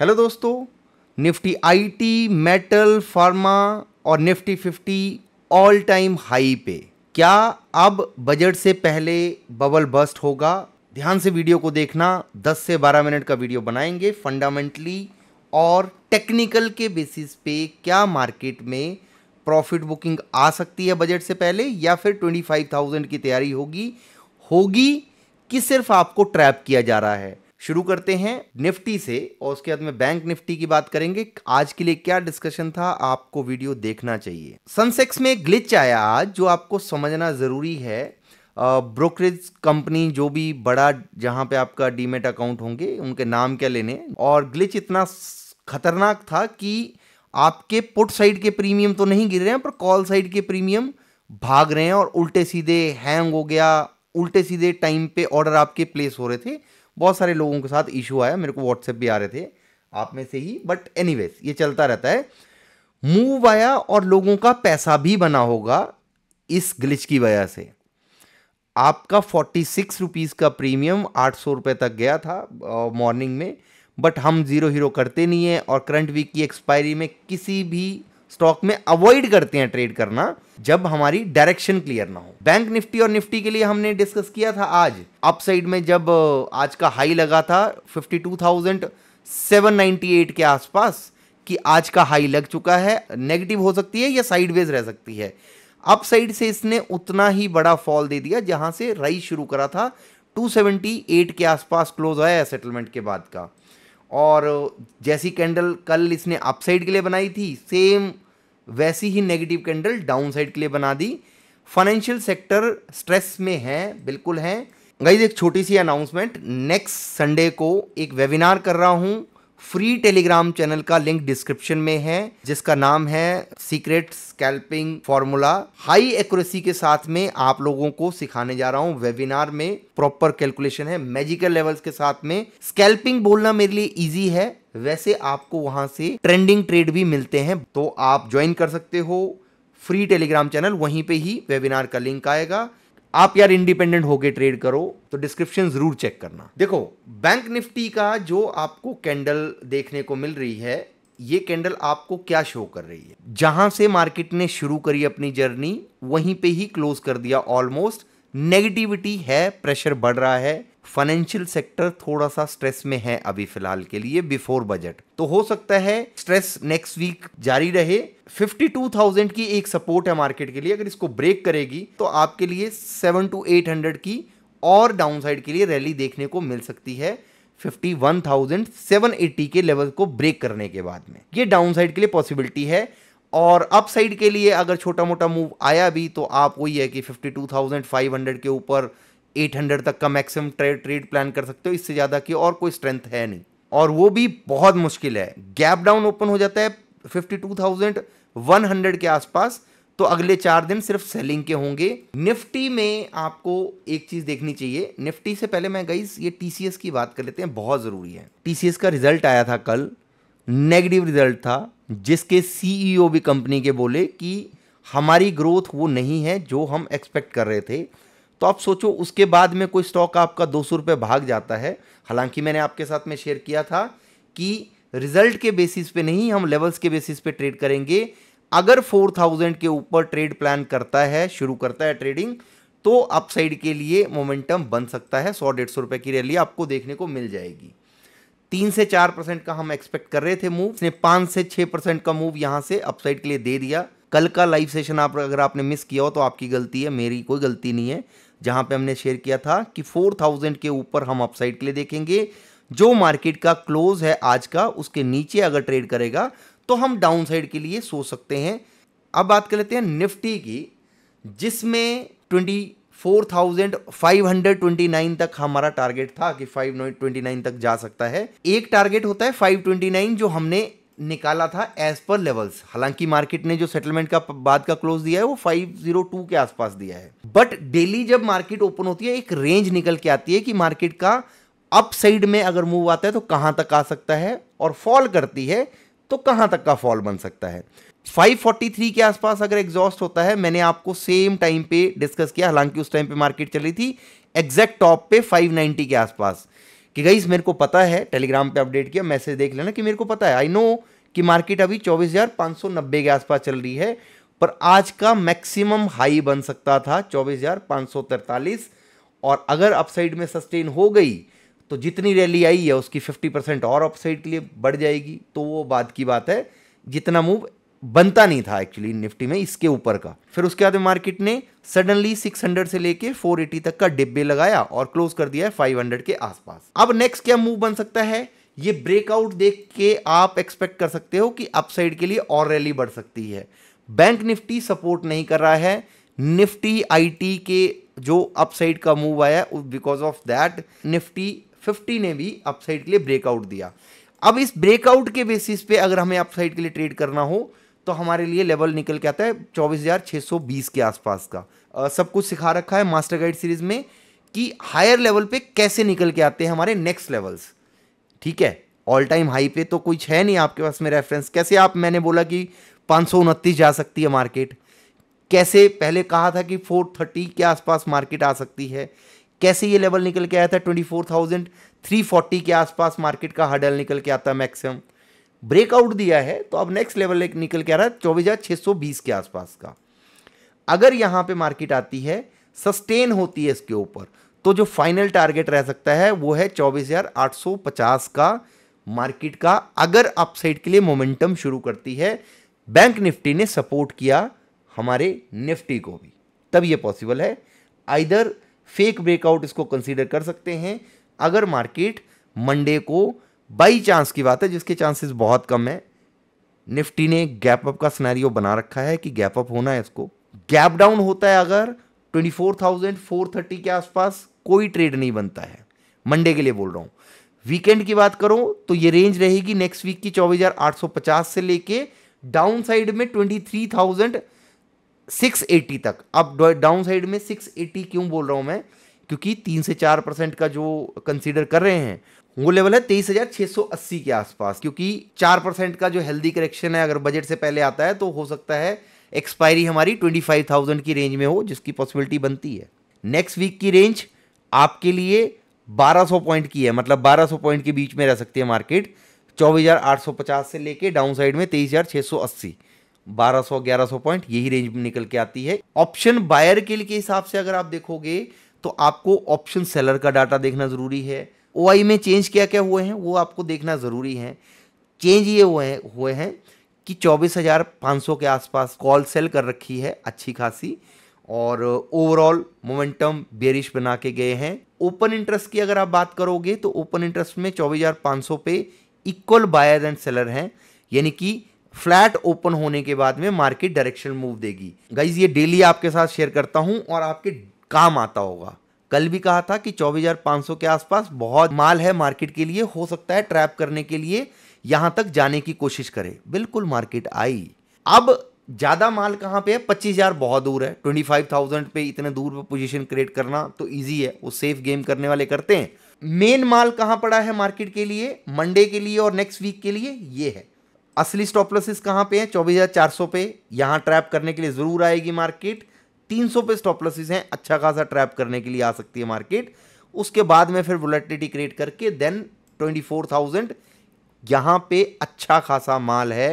hello दोस्तों Nifty IT metal pharma और Nifty 50 all time high पे क्या अब बजट से पहले बबल बस्ट होगा ध्यान से वीडियो को देखना 10 से 12 मिनट का वीडियो बनाएंगे फंडामेंटली और टेक्निकल के बेसिस पे क्या मार्केट में प्रॉफिट बुकिंग आ सकती है बजट से पहले या फिर 25,000 की तैयारी होगी होगी कि सिर्फ आपको ट्रैप किया जा रहा है शुरू करते हैं निफ्टी से और उसके बाद में बैंक निफ्टी की बात करेंगे आज के लिए क्या डिस्कशन था आपको वीडियो देखना चाहिए सनसेक्स में ग्लिच आया आज जो आपको समझना ज़रूरी है ब्रोकरेज कंपनी जो भी बड़ा जहां पे आपका डीमेट अकाउंट होंगे उनके नाम क्या लेने और ग्लिच इतना खतरनाक था कि आपके पुट साइड के प्रीमियम तो नहीं गिर रहे हैं पर कॉल साइड के प्रीमियम भाग रहे हैं और उल्टे सीधे हैंग हो गया उल्टे सीधे टाइम पे ऑर्डर आपके प्लेस हो रहे थे बहुत सारे लोगों के साथ इशू आया मेरे को व्हाट्सएप भी आ रहे थे आप में से ही बट एनी ये चलता रहता है मूव आया और लोगों का पैसा भी बना होगा इस ग्लिच की वजह से आपका फोर्टी सिक्स रुपीज़ का प्रीमियम आठ सौ रुपये तक गया था मॉर्निंग में बट हम ज़ीरो हीरो करते नहीं हैं और करंट वीक की एक्सपायरी में किसी भी स्टॉक में अवॉइड करते हैं ट्रेड करना जब हमारी डायरेक्शन क्लियर ना हो बैंक निफ्टी और निफ्टी के लिए हमने डिस्कस किया था आज अपसाइड में जब आज का हाई लगा था 52,798 के आसपास कि आज का हाई लग चुका है नेगेटिव हो सकती है या साइडवेज रह सकती है अपसाइड से इसने उतना ही बड़ा फॉल दे दिया जहां से राइज शुरू करा था 278 के आसपास क्लोज आया सेटलमेंट के बाद का और जैसी कैंडल कल इसने अपसाइड के लिए बनाई थी सेम वैसी ही नेगेटिव कैंडल डाउन साइड के लिए बना दी फाइनेंशियल सेक्टर स्ट्रेस में है बिल्कुल है गई एक छोटी सी अनाउंसमेंट नेक्स्ट संडे को एक वेबिनार कर रहा हूँ फ्री टेलीग्राम चैनल का लिंक डिस्क्रिप्शन में है जिसका नाम है secret scalping formula high accuracy के साथ में आप लोगों को सिखाने जा रहा हूं वेबिनार में प्रॉपर कैलकुलेशन है मैजिकल लेवल्स के साथ में स्कैल्पिंग बोलना मेरे लिए इजी है वैसे आपको वहां से ट्रेंडिंग ट्रेड भी मिलते हैं तो आप ज्वाइन कर सकते हो फ्री टेलीग्राम चैनल वहीं पे ही वेबिनार का लिंक आएगा आप यार इंडिपेंडेंट होके ट्रेड करो तो डिस्क्रिप्शन जरूर चेक करना देखो बैंक निफ्टी का जो आपको कैंडल देखने को मिल रही है ये कैंडल आपको क्या शो कर रही है जहां से मार्केट ने शुरू करी अपनी जर्नी वहीं पे ही क्लोज कर दिया ऑलमोस्ट नेगेटिविटी है प्रेशर बढ़ रहा है फाइनेंशियल सेक्टर थोड़ा सा स्ट्रेस में है अभी फिलहाल के लिए बिफोर बजट तो हो सकता है स्ट्रेस नेक्स्ट वीक जारी रहे 52,000 की एक सपोर्ट है मार्केट के लिए अगर इसको ब्रेक करेगी तो आपके लिए 7 टू 800 की और डाउनसाइड के लिए रैली देखने को मिल सकती है 51,780 के लेवल को ब्रेक करने के बाद में ये डाउनसाइड के लिए पॉसिबिलिटी है और अपसाइड के लिए अगर छोटा मोटा मूव आया भी तो आप वही है कि 52,500 के ऊपर 800 तक का मैक्सिमम ट्रेड ट्रेड प्लान कर सकते हो इससे ज़्यादा की और कोई स्ट्रेंथ है नहीं और वो भी बहुत मुश्किल है गैप डाउन ओपन हो जाता है 52,100 के आसपास तो अगले चार दिन सिर्फ सेलिंग के होंगे निफ्टी में आपको एक चीज देखनी चाहिए निफ्टी से पहले मैं गई ये टीसीएस की बात कर लेते हैं बहुत जरूरी है टीसीएस का रिजल्ट आया था कल नेगेटिव रिजल्ट था जिसके सीईओ e भी कंपनी के बोले कि हमारी ग्रोथ वो नहीं है जो हम एक्सपेक्ट कर रहे थे तो आप सोचो उसके बाद में कोई स्टॉक आपका दो सौ भाग जाता है हालांकि मैंने आपके साथ में शेयर किया था कि रिजल्ट के बेसिस पे नहीं हम लेवल्स के बेसिस पे ट्रेड करेंगे अगर 4000 के ऊपर ट्रेड प्लान करता है शुरू करता है ट्रेडिंग तो अपसाइड के लिए मोमेंटम बन सकता है सौ डेढ़ सौ रुपये की रैली आपको देखने को मिल जाएगी तीन से चार परसेंट का हम एक्सपेक्ट कर रहे थे मूव इसने पाँच से छः परसेंट का मूव यहाँ से अपसाइड के लिए दे दिया कल का लाइव सेशन आप अगर आपने मिस किया हो तो आपकी गलती है मेरी कोई गलती नहीं है जहां पे हमने शेयर किया था कि 4000 के ऊपर हम अपसाइड के लिए देखेंगे जो मार्केट का क्लोज है आज का उसके नीचे अगर ट्रेड करेगा तो हम डाउनसाइड के लिए सोच सकते हैं अब बात कर लेते हैं निफ्टी की जिसमें twenty four thousand five hundred twenty nine तक हमारा टारगेट था कि फाइव ट्वेंटी नाइन तक जा सकता है एक टारगेट होता है फाइव ट्वेंटी नाइन जो हमने निकाला था एज पर लेवल्स हालांकि मार्केट ने जो सेटलमेंट का बाद का क्लोज दिया है वो 502 के आसपास दिया है बट डेली जब मार्केट ओपन होती है एक रेंज निकल के आती है कि मार्केट का अप साइड में अगर मूव आता है तो कहां तक आ सकता है और फॉल करती है तो कहां तक का फॉल बन सकता है 543 के आसपास अगर एग्जॉस्ट होता है मैंने आपको सेम टाइम पे डिस्कस किया हालांकि उस टाइम पे मार्केट चली थी एग्जैक्ट टॉप पे 590 के आसपास कि गई मेरे को पता है टेलीग्राम पे अपडेट किया मैसेज देख लेना कि मेरे को पता है आई नो कि मार्केट अभी चौबीस के आसपास चल रही है पर आज का मैक्सिमम हाई बन सकता था चौबीस और अगर अपसाइड में सस्टेन हो गई तो जितनी रैली आई है उसकी 50 परसेंट और अपसाइड के लिए बढ़ जाएगी तो वो बात की बात है जितना मूव बनता नहीं था एक्चुअली निफ्टी में इसके ऊपर का फिर उसके बाद मार्केट ने सडनली 600 से लेके 480 तक का डिब्बे लगाया और क्लोज कर दिया है 500 के आसपास अब नेक्स्ट क्या मूव बन सकता है ये ब्रेकआउट देख के आप एक्सपेक्ट कर सकते हो कि अपसाइड के लिए और रैली बढ़ सकती है बैंक निफ्टी सपोर्ट नहीं कर रहा है निफ्टी आईटी के जो अपसाइड का मूव आया बिकॉज ऑफ दैट निफ्टी 50 ने भी अपसाइड के लिए ब्रेकआउट दिया अब इस ब्रेकआउट के बेसिस पे अगर हमें अपसाइड के लिए ट्रेड करना हो तो हमारे लिए लेवल निकल के आता है चौबीस हज़ार छह सौ बीस के आसपास का आ, सब कुछ सिखा रखा है मास्टर गाइड सीरीज़ में कि हायर लेवल पे कैसे निकल के आते हैं हमारे नेक्स्ट लेवल्स ठीक है ऑल टाइम हाई पे तो कुछ है नहीं आपके पास में रेफरेंस कैसे आप मैंने बोला कि पाँच जा सकती है मार्केट कैसे पहले कहा था कि फोर थर्टी के आसपास मार्केट आ सकती है कैसे ये लेवल निकल के आया था twenty four thousand three forty के आसपास मार्केट का हडल निकल के आता है मैक्सिमम ब्रेकआउट दिया है तो अब नेक्स्ट लेवल एक निकल के आ रहा है चौबीस हज़ार सौ बीस के आसपास का अगर यहां पे मार्केट आती है सस्टेन होती है इसके ऊपर तो जो फाइनल टारगेट रह सकता है वो है चौबीस हज़ार आठ सौ पचास का मार्केट का अगर अपसाइड के लिए मोमेंटम शुरू करती है बैंक निफ्टी ने सपोर्ट किया हमारे निफ्टी को भी तब ये पॉसिबल है आइदर फेक ब्रेकआउट इसको कंसीडर कर सकते हैं अगर मार्केट मंडे को बाई चांस की बात है जिसके चांसेस बहुत कम है निफ्टी ने गैप अप का सिनेरियो बना रखा है कि गैप अप होना है इसको गैप डाउन होता है अगर 24,430 के आसपास कोई ट्रेड नहीं बनता है मंडे के लिए बोल रहा हूं वीकेंड की बात करो तो ये रेंज रहेगी नेक्स्ट वीक की 24,850 से लेके डाउन साइड में 23,680 तक अब डाउन साइड में 680 क्यों बोल रहा हूं मैं क्योंकि तीन से चार परसेंट का जो कंसीडर कर रहे हैं वो लेवल है तेईस हजार छह सौ अस्सी के आसपास क्योंकि चार परसेंट का जो हेल्दी करेक्शन है अगर बजट से पहले आता है तो हो सकता है एक्सपायरी हमारी ट्वेंटी फाइव थाउजेंड की रेंज में हो जिसकी पॉसिबिलिटी बनती है नेक्स्ट वीक की रेंज आपके लिए बारह सौ पॉइंट की है मतलब बारह सौ पॉइंट के बीच में रह सकती है मार्केट चौबीस हजार आठ सौ पचास से लेके डाउन साइड में तेईस हजार छह सौ अस्सी बारह सौ ग्यारह सौ पॉइंट यही रेंज निकल के आती है ऑप्शन बायर के लिए हिसाब से अगर आप देखोगे तो आपको ऑप्शन सेलर का डाटा देखना ज़रूरी है ओ में चेंज क्या क्या हुए हैं वो आपको देखना ज़रूरी है चेंज ये हुए हुए हैं कि चौबीस हज़ार पाँच सौ के आसपास कॉल सेल कर रखी है अच्छी खासी और ओवरऑल मोमेंटम बेरिश बना के गए हैं ओपन इंटरेस्ट की अगर आप बात करोगे तो ओपन इंटरेस्ट में चौबीस हज़ार सौ पे इक्वल बायर एंड सेलर हैं यानी कि फ्लैट ओपन होने के बाद में मार्केट डायरेक्शन मूव देगी गाइज ये डेली आपके साथ शेयर करता हूँ और आपके काम आता होगा कल भी कहा था कि 24,500 के आसपास बहुत माल है मार्केट के लिए हो सकता है ट्रैप करने के लिए यहां तक जाने की कोशिश करे बिल्कुल मार्केट आई अब ज़्यादा माल कहां पे है पच्चीस हज़ार बहुत दूर है ट्वेंटी फाइव थाउजेंड पे इतने दूर पे पोजीशन क्रिएट करना तो इजी है वो सेफ गेम करने वाले करते हैं मेन माल कहां पड़ा है मार्केट के लिए मंडे के लिए और नेक्स्ट वीक के लिए ये है असली स्टॉप कहां पे है चौबीस हज़ार चार सौ पे यहां ट्रैप करने के लिए ज़रूर आएगी मार्केट 300 पे स्टॉप लॉसिस हैं अच्छा खासा ट्रैप करने के लिए आ सकती है मार्केट उसके बाद में फिर वोलेटिलिटी क्रिएट करके देन 24,000 यहाँ पे अच्छा खासा माल है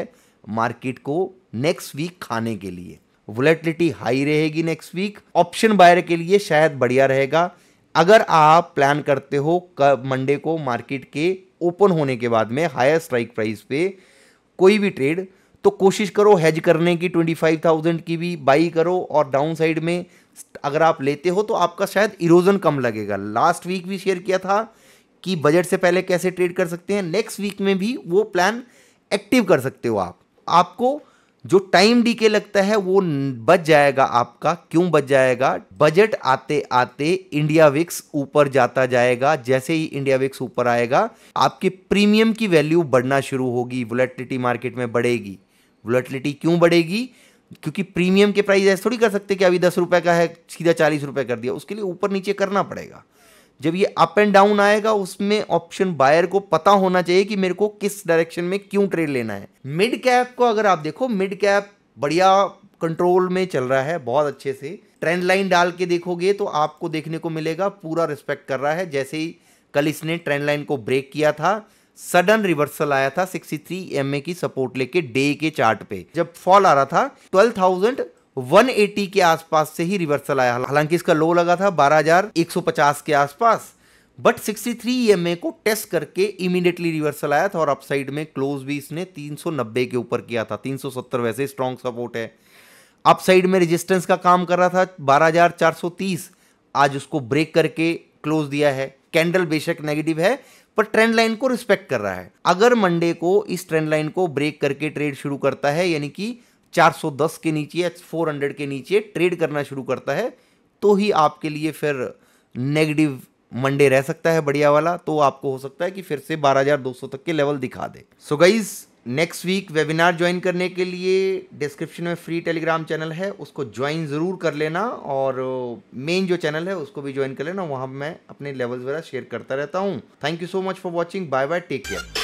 मार्केट को नेक्स्ट वीक खाने के लिए वोलेटिलिटी हाई रहेगी नेक्स्ट वीक ऑप्शन बायर के लिए शायद बढ़िया रहेगा अगर आप प्लान करते हो कब मंडे को मार्केट के ओपन होने के बाद में हायर स्ट्राइक प्राइस पे कोई भी ट्रेड तो कोशिश करो हैज करने की ट्वेंटी फाइव थाउजेंड की भी बाई करो और डाउन साइड में अगर आप लेते हो तो आपका शायद इरोजन कम लगेगा लास्ट वीक भी शेयर किया था कि बजट से पहले कैसे ट्रेड कर सकते हैं नेक्स्ट वीक में भी वो प्लान एक्टिव कर सकते हो आप आपको जो टाइम डी के लगता है वो बच जाएगा आपका क्यों बच जाएगा बजट आते आते इंडिया विक्स ऊपर जाता जाएगा जैसे ही इंडिया विक्स ऊपर आएगा आपके प्रीमियम की वैल्यू बढ़ना शुरू होगी वोलेटिलिटी मार्केट में बढ़ेगी वोलेटिलिटी क्यों बढ़ेगी क्योंकि प्रीमियम के प्राइस ऐसे थोड़ी कर सकते कि अभी दस रुपये का है सीधा चालीस रुपये कर दिया उसके लिए ऊपर नीचे करना पड़ेगा जब ये अप एंड डाउन आएगा उसमें ऑप्शन बायर को पता होना चाहिए कि मेरे को किस डायरेक्शन में क्यों ट्रेड लेना है मिड कैप को अगर आप देखो मिड कैप बढ़िया कंट्रोल में चल रहा है बहुत अच्छे से ट्रेंड लाइन डाल के देखोगे तो आपको देखने को मिलेगा पूरा रिस्पेक्ट कर रहा है जैसे ही कल इसने ट्रेंड लाइन को ब्रेक किया था सडन रिवर्सल आया था 63 एमए की सपोर्ट लेके डे के चार्ट पे जब फॉल आ रहा था 12,180 के आसपास से ही रिवर्सल आया हालांकि इसका लो लगा था 12,150 के आसपास बट 63 एमए को टेस्ट करके इमीडिएटली रिवर्सल आया था और अपसाइड में क्लोज भी इसने 390 के ऊपर किया था 370 वैसे स्ट्रॉन्ग सपोर्ट है अपसाइड में रेजिस्टेंस का काम कर रहा था 12430 आज उसको ब्रेक करके क्लोज दिया है कैंडल बेशक नेगेटिव है पर ट्रेंड लाइन को रिस्पेक्ट कर रहा है अगर मंडे को इस ट्रेंड लाइन को ब्रेक करके ट्रेड शुरू करता है यानी कि 410 के नीचे या 400 के नीचे ट्रेड करना शुरू करता है तो ही आपके लिए फिर नेगेटिव मंडे रह सकता है बढ़िया वाला तो आपको हो सकता है कि फिर से 12,200 तक के लेवल दिखा दे so so guys next week webinar join करने के लिए डिस्क्रिप्शन में फ्री टेलीग्राम चैनल है उसको ज्वाइन ज़रूर कर लेना और मेन uh, जो चैनल है उसको भी ज्वाइन कर लेना वहाँ मैं अपने लेवल्स वगैरह शेयर करता रहता हूँ thank you so much for watching bye bye take care